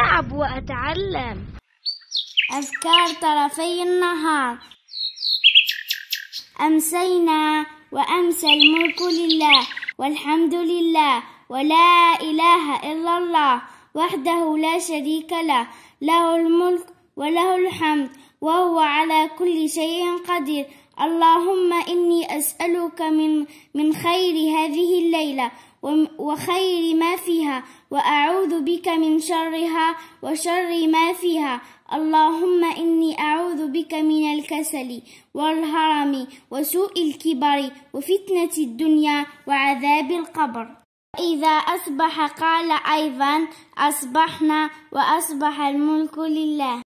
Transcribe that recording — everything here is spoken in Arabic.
ألعب وأتعلم أذكار طرفي النهار أمسينا وأمسى الملك لله والحمد لله ولا إله إلا الله وحده لا شريك له له الملك وله الحمد وهو على كل شيء قدير اللهم إني أسألك من من خير هذه الليلة وخير ما فيها وأعوذ بك من شرها وشر ما فيها اللهم إني أعوذ بك من الكسل والهرم وسوء الكبر وفتنة الدنيا وعذاب القبر إذا أصبح قال أيضا أصبحنا وأصبح الملك لله